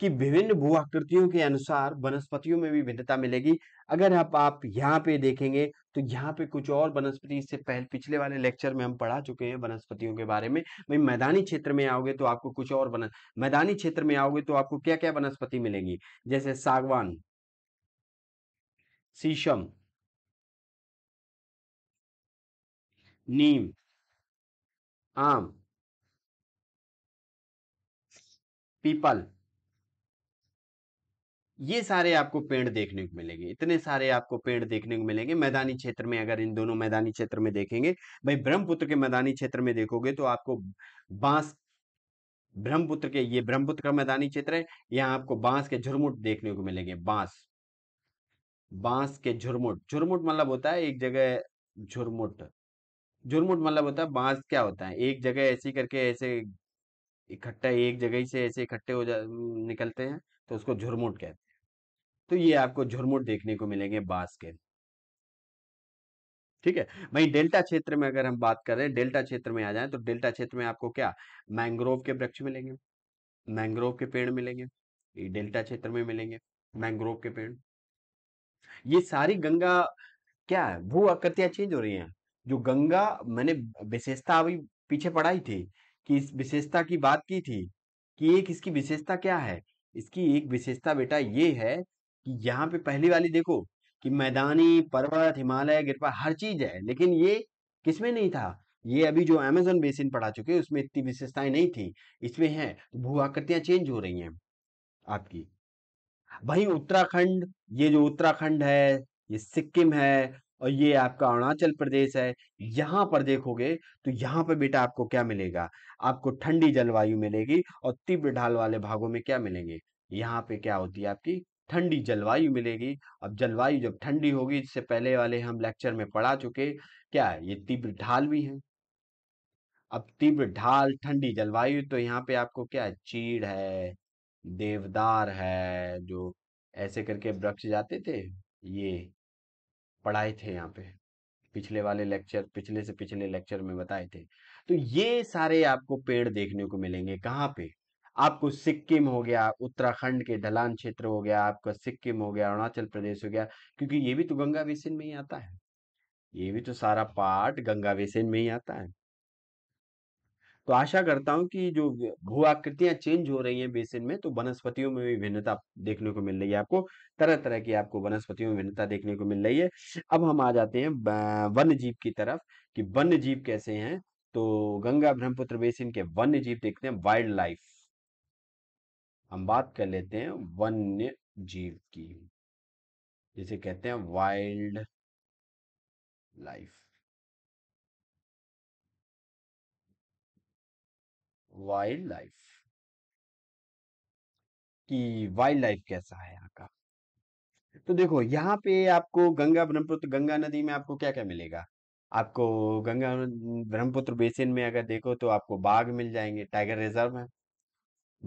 कि विभिन्न भू आकृतियों के अनुसार वनस्पतियों में भी भिन्नता मिलेगी अगर आप आप यहाँ पे देखेंगे तो यहाँ पे कुछ और वनस्पति इससे पहले पिछले वाले लेक्चर में हम पढ़ा चुके हैं वनस्पतियों के बारे में भाई मैदानी क्षेत्र में आओगे तो आपको कुछ और बन मैदानी क्षेत्र में आओगे तो आपको क्या क्या वनस्पति मिलेगी जैसे सागवान शीशम नीम आम पीपल ये सारे आपको पेड़ देखने को मिलेंगे इतने सारे आपको पेड़ देखने को मिलेंगे मैदानी क्षेत्र में अगर इन दोनों मैदानी क्षेत्र में देखेंगे भाई ब्रह्मपुत्र के मैदानी क्षेत्र में देखोगे तो आपको बांस ब्रह्मपुत्र के ये ब्रह्मपुत्र का मैदानी क्षेत्र है यहाँ आपको बांस के झुरमुट देखने को मिलेंगे बांस बांस के झुरमुट झुरमुट मतलब होता है एक जगह झुरमुट झुरमुट मतलब होता है बांस क्या होता है एक जगह ऐसी करके ऐसे इकट्ठा एक जगह से ऐसे इकट्ठे हो जा निकलते हैं तो उसको झुरमुट कहते हैं तो ये आपको झुरमुट देखने को मिलेंगे बांस के ठीक है वही डेल्टा क्षेत्र में अगर हम बात करें डेल्टा क्षेत्र में आ जाए तो डेल्टा क्षेत्र में आपको क्या मैंग्रोव के वृक्ष मिलेंगे मैंग्रोव के पेड़ मिलेंगे ये डेल्टा क्षेत्र में मिलेंगे मैंग्रोव के पेड़ ये सारी गंगा क्या है भू आकृतियां चेंज हो रही हैं जो गंगा मैंने विशेषता अभी पीछे पढ़ाई थी की इस विशेषता की बात की थी कि एक इसकी विशेषता क्या है इसकी एक विशेषता बेटा ये है कि यहाँ पे पहली वाली देखो कि मैदानी पर्वत हिमालय गिरपा हर चीज है लेकिन ये किसमें नहीं था ये अभी जो अमेजोन बेसिन पढ़ा चुके उसमें इतनी विशेषताएं नहीं थी इसमें है भू आकृतियां चेंज हो रही हैं आपकी वही उत्तराखंड ये जो उत्तराखंड है ये सिक्किम है और ये आपका अरुणाचल प्रदेश है यहाँ पर देखोगे तो यहाँ पर बेटा आपको क्या मिलेगा आपको ठंडी जलवायु मिलेगी और तीव्र ढाल वाले भागों में क्या मिलेंगे यहाँ पे क्या होती है आपकी ठंडी जलवायु मिलेगी अब जलवायु जब ठंडी होगी इससे पहले वाले हम लेक्चर में पढ़ा चुके क्या है? ये तीव्र ढाल भी है अब तीव्र ढाल ठंडी जलवायु तो यहाँ पे आपको क्या है चीड़ है देवदार है जो ऐसे करके वृक्ष जाते थे ये पढ़ाए थे यहाँ पे पिछले वाले लेक्चर पिछले से पिछले लेक्चर में बताए थे तो ये सारे आपको पेड़ देखने को मिलेंगे कहाँ पे आपको सिक्किम हो गया उत्तराखंड के ढलान क्षेत्र हो गया आपका सिक्किम हो गया अरुणाचल प्रदेश हो गया क्योंकि ये भी तो गंगा बेसिन में ही आता है ये भी तो सारा पार्ट गंगा बेसिन में ही आता है तो आशा करता हूं कि जो भू आकृतियां चेंज हो रही हैं बेसिन में तो वनस्पतियों में भी भिन्नता देखने को मिल रही है आपको तरह तरह की आपको वनस्पतियों में भिन्नता देखने को मिल रही है अब हम आ जाते हैं वन्य जीव की तरफ कि वन्य जीव कैसे हैं तो गंगा ब्रह्मपुत्र बेसिन के वन्य जीव देखते हैं वाइल्ड लाइफ हम बात कर लेते हैं वन्य जीव की जिसे कहते हैं वाइल्ड लाइफ वाइल्ड लाइफ कि वाइल्ड लाइफ कैसा है यहाँ का तो देखो यहाँ पे आपको गंगा ब्रह्मपुत्र गंगा नदी में आपको क्या क्या मिलेगा आपको गंगा ब्रह्मपुत्र बेसिन में अगर देखो तो आपको बाघ मिल जाएंगे टाइगर रिजर्व है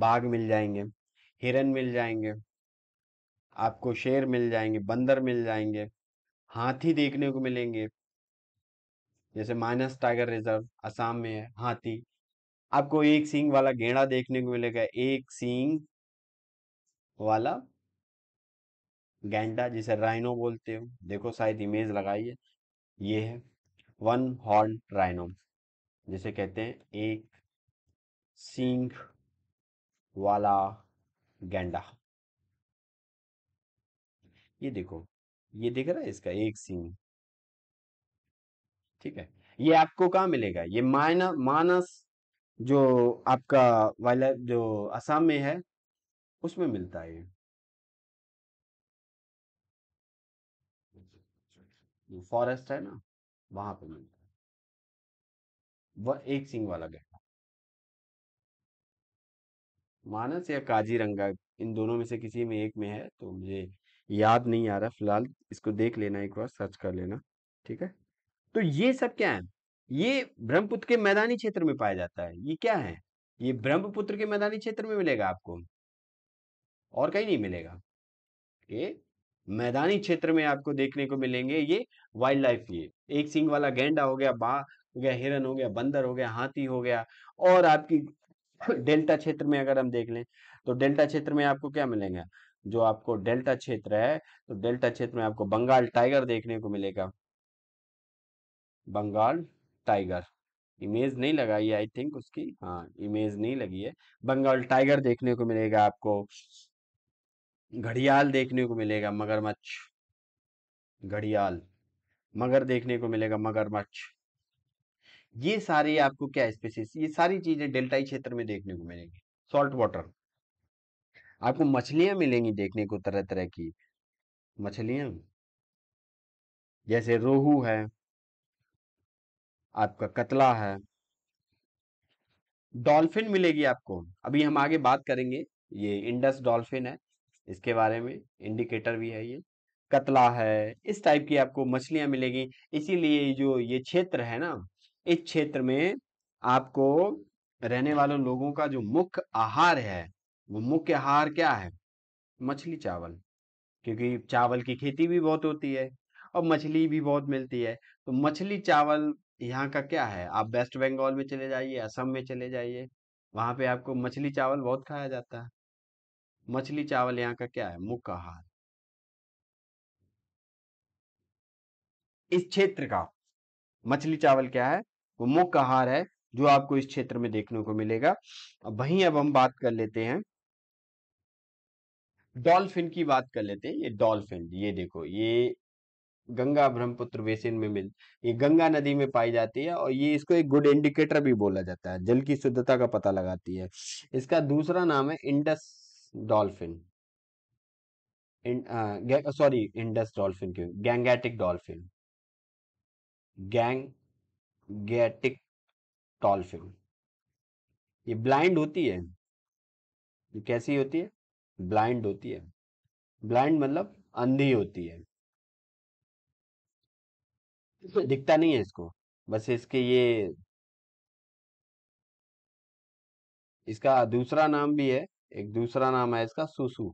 बाघ मिल जाएंगे हिरन मिल जाएंगे आपको शेर मिल जाएंगे बंदर मिल जाएंगे हाथी देखने को मिलेंगे जैसे माइनस टाइगर रिजर्व असम में है हाथी आपको एक सींग वाला गेड़ा देखने को मिलेगा एक सींग वाला गेंडा जिसे राइनो बोलते हो देखो शायद इमेज लगाइए ये है वन हॉर्न राइनो जिसे कहते हैं एक सींग वाला गेंडा ये देखो ये दिख रहा है इसका एक सींग ठीक है ये आपको कहा मिलेगा ये मायना मानस जो आपका वाइल्ड जो असम में है उसमें मिलता है जो फॉरेस्ट है ना वहां पे मिलता है वह एक सिंह वाला गैंडा मानस या काजीरंगा इन दोनों में से किसी में एक में है तो मुझे याद नहीं आ रहा फिलहाल इसको देख लेना एक बार सर्च कर लेना ठीक है तो ये सब क्या है ये ब्रह्मपुत्र के मैदानी क्षेत्र में पाया जाता है ये क्या है ये ब्रह्मपुत्र के मैदानी क्षेत्र में मिलेगा आपको और कहीं नहीं मिलेगा ये मैदानी क्षेत्र में आपको देखने को मिलेंगे ये वाइल्ड लाइफ ये एक सिंह वाला गेंडा हो गया बा हो गया हिरन हो गया बंदर हो गया हाथी हो गया और आपकी डेल्टा क्षेत्र में अगर हम देख लें तो डेल्टा क्षेत्र में आपको क्या मिलेंगे जो आपको डेल्टा क्षेत्र है तो डेल्टा क्षेत्र में आपको बंगाल टाइगर देखने को मिलेगा बंगाल टाइगर इमेज नहीं लगाई आई थिंक उसकी हाँ इमेज नहीं लगी है बंगाल टाइगर देखने को मिलेगा आपको घड़ियाल देखने को मिलेगा मगरमच्छ घड़ियाल मगर देखने को मिलेगा मगरमच्छ ये सारी आपको क्या स्पेसिस ये सारी चीजें डेल्टाई क्षेत्र में देखने को मिलेंगी सॉल्ट वाटर आपको मछलियां मिलेंगी देखने को तरह तरह की मछलियां जैसे रोहू है आपका कतला है डॉल्फिन मिलेगी आपको अभी हम आगे बात करेंगे ये इंडस डॉल्फिन है इसके बारे में इंडिकेटर भी है ये कतला है इस टाइप की आपको मछलियां मिलेगी इसीलिए जो ये क्षेत्र है ना इस क्षेत्र में आपको रहने वाले लोगों का जो मुख्य आहार है वो मुख्य आहार क्या है मछली चावल क्योंकि चावल की खेती भी बहुत होती है और मछली भी बहुत मिलती है तो मछली चावल यहाँ का क्या है आप वेस्ट बंगाल में चले जाइए असम में चले जाइए वहाँ पे आपको मछली चावल बहुत खाया जाता है मछली चावल यहाँ का क्या है मुख्य आहार इस क्षेत्र का मछली चावल क्या है वो मुख्य आहार है जो आपको इस क्षेत्र में देखने को मिलेगा वहीं अब हम बात कर लेते हैं डॉल्फिन की बात कर लेते हैं ये डॉल्फिन ये देखो ये गंगा ब्रह्मपुत्र बेसिन में मिल ये गंगा नदी में पाई जाती है और ये इसको एक गुड इंडिकेटर भी बोला जाता है जल की शुद्धता का पता लगाती है इसका दूसरा नाम है Indus dolphin sorry Indus dolphin क्यों गैंगेटिक डॉल्फिन गैंग डॉल्फिन ये ब्लाइंड होती है ये कैसी होती है ब्लाइंड होती है ब्लाइंड मतलब अंधी होती है तो दिखता नहीं है इसको बस इसके ये इसका दूसरा नाम भी है एक दूसरा नाम है इसका सुसु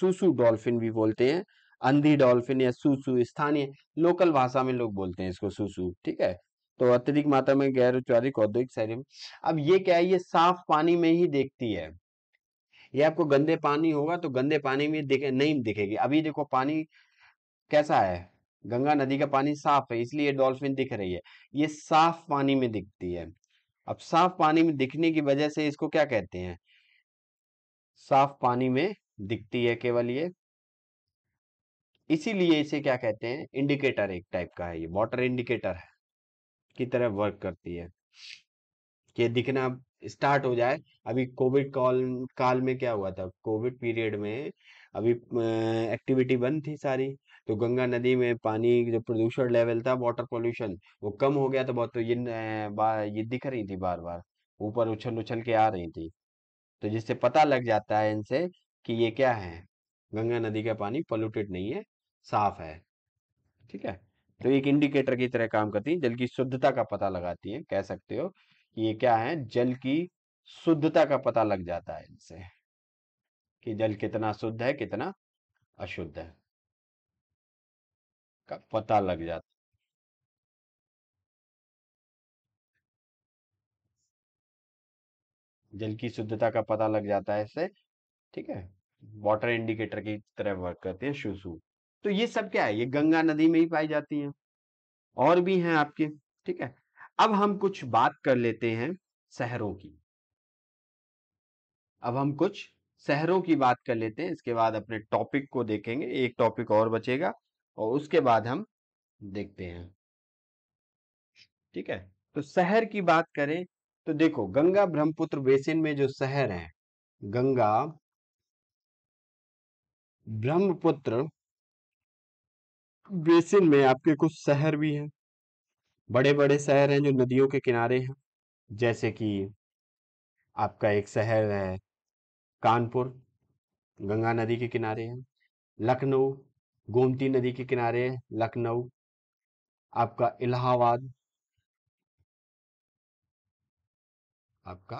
सुसु डॉल्फिन भी बोलते हैं अंधी डॉल्फिन या सुसु स्थानीय लोकल भाषा में लोग बोलते हैं इसको सुसु ठीक है तो अत्यधिक मात्रा में गैर उच्चारिक औद्योगिक शहरी अब ये क्या है ये साफ पानी में ही देखती है ये आपको गंदे पानी होगा तो गंदे पानी में दिखे नहीं दिखेगी अभी देखो पानी कैसा है गंगा नदी का पानी साफ है इसलिए डॉल्फिन दिख रही है ये साफ पानी में दिखती है अब साफ पानी में दिखने की वजह से इसको क्या कहते हैं साफ पानी में दिखती है केवल ये इसीलिए इसे क्या कहते हैं इंडिकेटर एक टाइप का है ये वाटर इंडिकेटर है की तरह वर्क करती है कि दिखना स्टार्ट हो जाए अभी कोविड कॉल काल में क्या हुआ था कोविड पीरियड में अभी एक्टिविटी बंद थी सारी तो गंगा नदी में पानी जो प्रदूषण लेवल था वाटर पोल्यूशन वो कम हो गया तो बहुत तो ये ये दिख रही थी बार बार ऊपर उछल उछल के आ रही थी तो जिससे पता लग जाता है इनसे कि ये क्या है गंगा नदी का पानी पोल्यूटेड नहीं है साफ है ठीक है तो एक इंडिकेटर की तरह काम करती है जल की शुद्धता का पता लगाती है कह सकते हो कि ये क्या है जल की शुद्धता का पता लग जाता है इनसे कि जल कितना शुद्ध है कितना अशुद्ध है का पता लग जाता जल की शुद्धता का पता लग जाता है इससे ठीक है वाटर इंडिकेटर की तरह वर्क करती है शुशु तो ये सब क्या है ये गंगा नदी में ही पाई जाती हैं और भी हैं आपके ठीक है अब हम कुछ बात कर लेते हैं शहरों की अब हम कुछ शहरों की बात कर लेते हैं इसके बाद अपने टॉपिक को देखेंगे एक टॉपिक और बचेगा और उसके बाद हम देखते हैं ठीक है तो शहर की बात करें तो देखो गंगा ब्रह्मपुत्र बेसिन में जो शहर है गंगा ब्रह्मपुत्र बेसिन में आपके कुछ शहर भी हैं बड़े बड़े शहर हैं जो नदियों के किनारे हैं जैसे कि आपका एक शहर है कानपुर गंगा नदी के किनारे है लखनऊ गोमती नदी के किनारे लखनऊ आपका इलाहाबाद आपका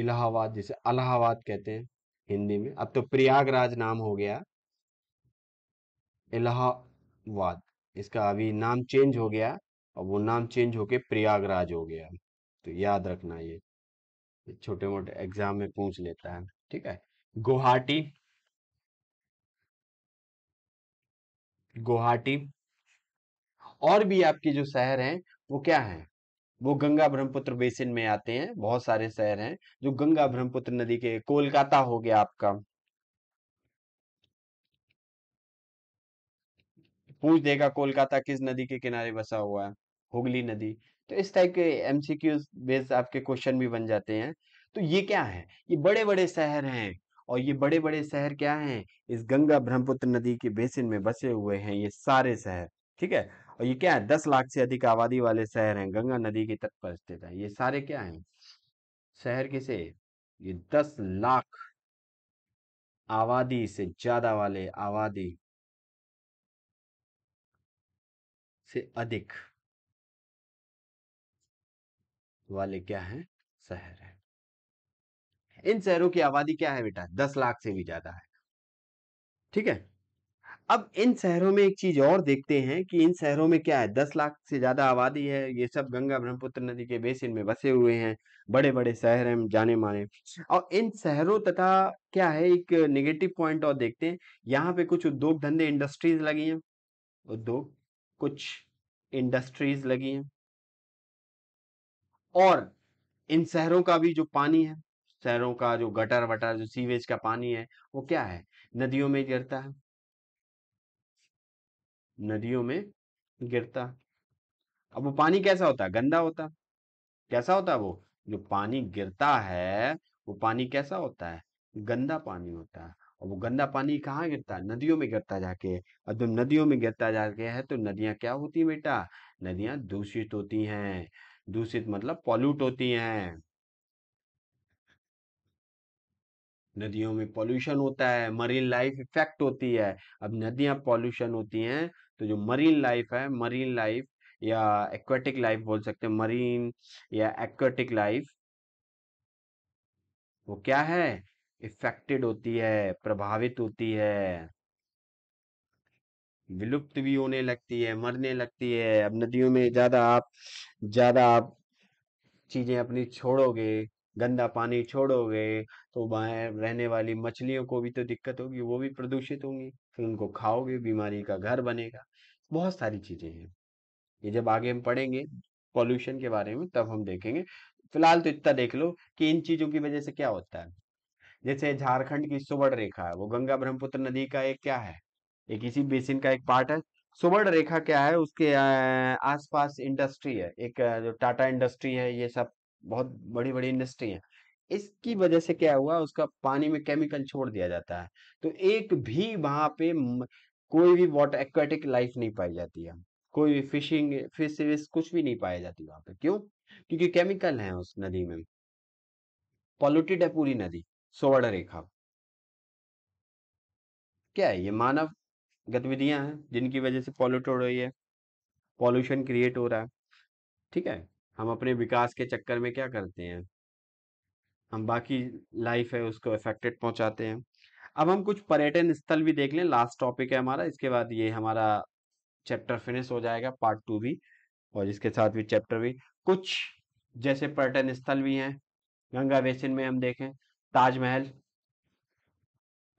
इलाहाबाद जिसे अलाहाबाद कहते हैं हिंदी में अब तो प्रयागराज नाम हो गया इलाहाबाद इसका अभी नाम चेंज हो गया और वो नाम चेंज होके प्रयागराज हो गया तो याद रखना ये छोटे मोटे एग्जाम में पूछ लेता है ठीक है गुवाहाटी गुवाहाटी और भी आपके जो शहर हैं वो क्या हैं वो गंगा ब्रह्मपुत्र बेसिन में आते हैं बहुत सारे शहर हैं जो गंगा ब्रह्मपुत्र नदी के कोलकाता हो गया आपका पूछ देगा कोलकाता किस नदी के किनारे बसा हुआ है हुगली नदी तो इस टाइप के एमसीक्यू बेस्ड आपके क्वेश्चन भी बन जाते हैं तो ये क्या है ये बड़े बड़े शहर हैं और ये बड़े बड़े शहर क्या हैं इस गंगा ब्रह्मपुत्र नदी के बेसिन में बसे हुए हैं ये सारे शहर ठीक है और ये क्या है दस लाख से अधिक आबादी वाले शहर हैं गंगा नदी के तट पर स्थित है ये सारे क्या हैं शहर किसे ये दस लाख आबादी से ज्यादा वाले आबादी से अधिक वाले क्या हैं शहर है इन शहरों की आबादी क्या है बेटा दस लाख से भी ज्यादा है ठीक है अब इन शहरों में एक चीज और देखते हैं कि इन शहरों में क्या है दस लाख से ज्यादा आबादी है ये सब गंगा ब्रह्मपुत्र नदी के बेसिन में बसे हुए हैं बड़े बड़े शहर हैं जाने माने और इन शहरों तथा क्या है एक नेगेटिव पॉइंट और देखते हैं यहाँ पे कुछ उद्योग धंधे इंडस्ट्रीज लगी हैं उद्योग कुछ इंडस्ट्रीज लगी हैं और इन शहरों का भी जो पानी है शहरों का जो गटर वटर जो सीवेज का पानी है वो क्या है नदियों में गिरता है नदियों में गिरता अब वो पानी कैसा होता है गंदा होता कैसा होता है वो जो पानी गिरता है वो पानी कैसा होता है गंदा पानी होता है और वो गंदा पानी कहाँ गिरता है नदियों में गिरता जाके और जब नदियों में गिरता जाके है तो नदियां क्या होती बेटा नदियां दूषित होती हैं दूषित मतलब पॉल्यूट होती हैं नदियों में पॉल्यूशन होता है मरीन लाइफ इफेक्ट होती है अब नदियां पॉल्यूशन होती हैं तो जो मरीन लाइफ है मरीन लाइफ या एक्वेटिक लाइफ बोल सकते हैं मरीन या एक्वेटिक लाइफ वो क्या है इफेक्टेड होती है प्रभावित होती है विलुप्त भी होने लगती है मरने लगती है अब नदियों में ज्यादा आप ज्यादा आप चीजें अपनी छोड़ोगे गंदा पानी छोड़ोगे तो बाहर रहने वाली मछलियों को भी तो दिक्कत होगी वो भी प्रदूषित होंगी फिर उनको खाओगे बीमारी का घर बनेगा बहुत सारी चीजें हैं ये जब आगे हम पढ़ेंगे पॉल्यूशन के बारे में तब हम देखेंगे फिलहाल तो इतना देख लो कि इन चीजों की वजह से क्या होता है जैसे झारखंड की सुवर्ण रेखा है वो गंगा ब्रह्मपुत्र नदी का एक क्या है एक इसी बेसिन का एक पार्ट है सुवर्ण रेखा क्या है उसके आसपास इंडस्ट्री है एक जो टाटा इंडस्ट्री है ये सब बहुत बड़ी बड़ी इंडस्ट्री है इसकी वजह से क्या हुआ उसका पानी में केमिकल छोड़ दिया जाता है तो एक भी वहां पे कोई भी वाटर एक्वेटिक लाइफ नहीं पाई जाती है कोई भी फिशिंग फिश कुछ भी नहीं पाई जाती वहां पे क्यों क्योंकि केमिकल है उस नदी में पॉल्यूटेड है पूरी नदी सोवर्ण रेखा क्या है ये मानव गतिविधियां हैं जिनकी वजह से पॉल्यूट हो रही है पॉल्यूशन क्रिएट हो रहा है ठीक है हम अपने विकास के चक्कर में क्या करते हैं हम बाकी लाइफ है उसको इफेक्टेड पहुंचाते हैं अब हम कुछ पर्यटन स्थल भी देख लें लास्ट टॉपिक है हमारा इसके बाद ये हमारा चैप्टर फिनिश हो जाएगा पार्ट टू भी और इसके साथ भी चैप्टर भी कुछ जैसे पर्यटन स्थल भी हैं गंगा बेसिन में हम देखें ताजमहल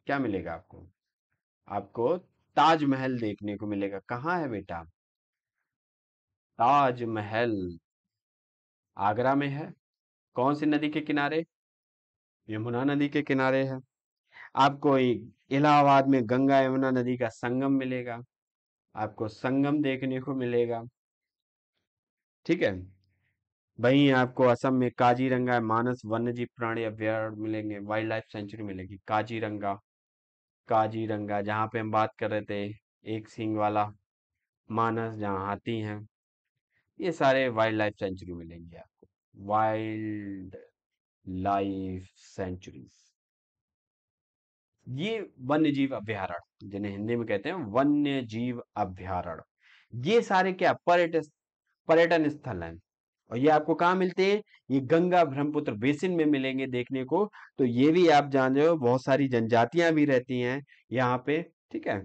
क्या मिलेगा आपको आपको ताजमहल देखने को मिलेगा कहाँ है बेटा ताजमहल आगरा में है कौन सी नदी के किनारे यमुना नदी के किनारे है आपको इलाहाबाद में गंगा यमुना नदी का संगम मिलेगा आपको संगम देखने को मिलेगा ठीक है वहीं आपको असम में काजीरंगा मानस वन्यजीव प्राणी अभ्यारण मिलेंगे वाइल्ड लाइफ सेंचुरी मिलेगी काजीरंगा काजीरंगा जहां पे हम बात कर रहे थे एक सिंग वाला मानस जहाँ हाथी हैं ये सारे वाइल्ड लाइफ सेंचुरी मिलेंगे आपको वाइल्ड लाइफ सेंचुरीज ये वन्य जीव अभ्यारण जिन्हें हिंदी में कहते हैं वन्य जीव अभ्यारण ये सारे क्या पर्यटन पर्यटन स्थल हैं और ये आपको कहा मिलते हैं ये गंगा ब्रह्मपुत्र बेसिन में मिलेंगे देखने को तो ये भी आप जान रहे हो बहुत सारी जनजातियां भी रहती हैं यहाँ पे ठीक है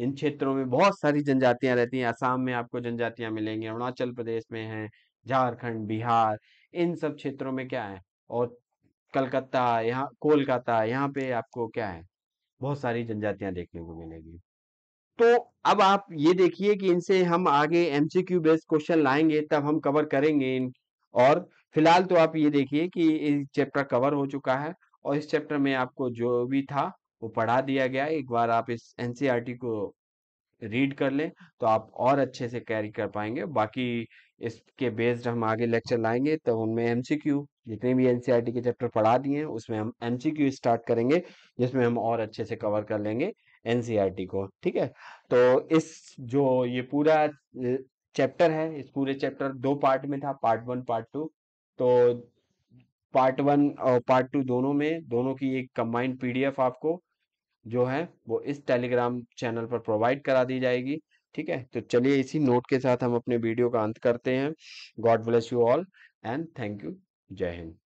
इन क्षेत्रों में बहुत सारी जनजातियां रहती हैं असम में आपको जनजातियां मिलेंगी अरुणाचल प्रदेश में हैं झारखंड बिहार इन सब क्षेत्रों में क्या है और कलकत्ता यहाँ कोलकाता यहाँ पे आपको क्या है बहुत सारी जनजातियां देखने को मिलेगी तो अब आप ये देखिए कि इनसे हम आगे एमसीक्यू बेस्ड क्वेश्चन लाएंगे तब हम कवर करेंगे इन और फिलहाल तो आप ये देखिए कि इस चैप्टर कवर हो चुका है और इस चैप्टर में आपको जो भी था वो पढ़ा दिया गया एक बार आप इस एनसीईआरटी को रीड कर लें तो आप और अच्छे से कैरी कर पाएंगे बाकी इसके बेस्ड हम आगे लेक्चर लाएंगे तो उनमें एमसीक्यू जितने भी एनसीईआरटी के चैप्टर पढ़ा दिए हैं उसमें हम एमसीक्यू स्टार्ट करेंगे जिसमें हम और अच्छे से कवर कर लेंगे एनसीईआरटी को ठीक है तो इस जो ये पूरा चैप्टर है इस पूरे चैप्टर दो पार्ट में था पार्ट वन पार्ट टू तो पार्ट वन और पार्ट टू दोनों में दोनों की एक कंबाइंड पीडीएफ आपको जो है वो इस टेलीग्राम चैनल पर प्रोवाइड करा दी जाएगी ठीक है तो चलिए इसी नोट के साथ हम अपने वीडियो का अंत करते हैं God bless you all and thank you जय हिंद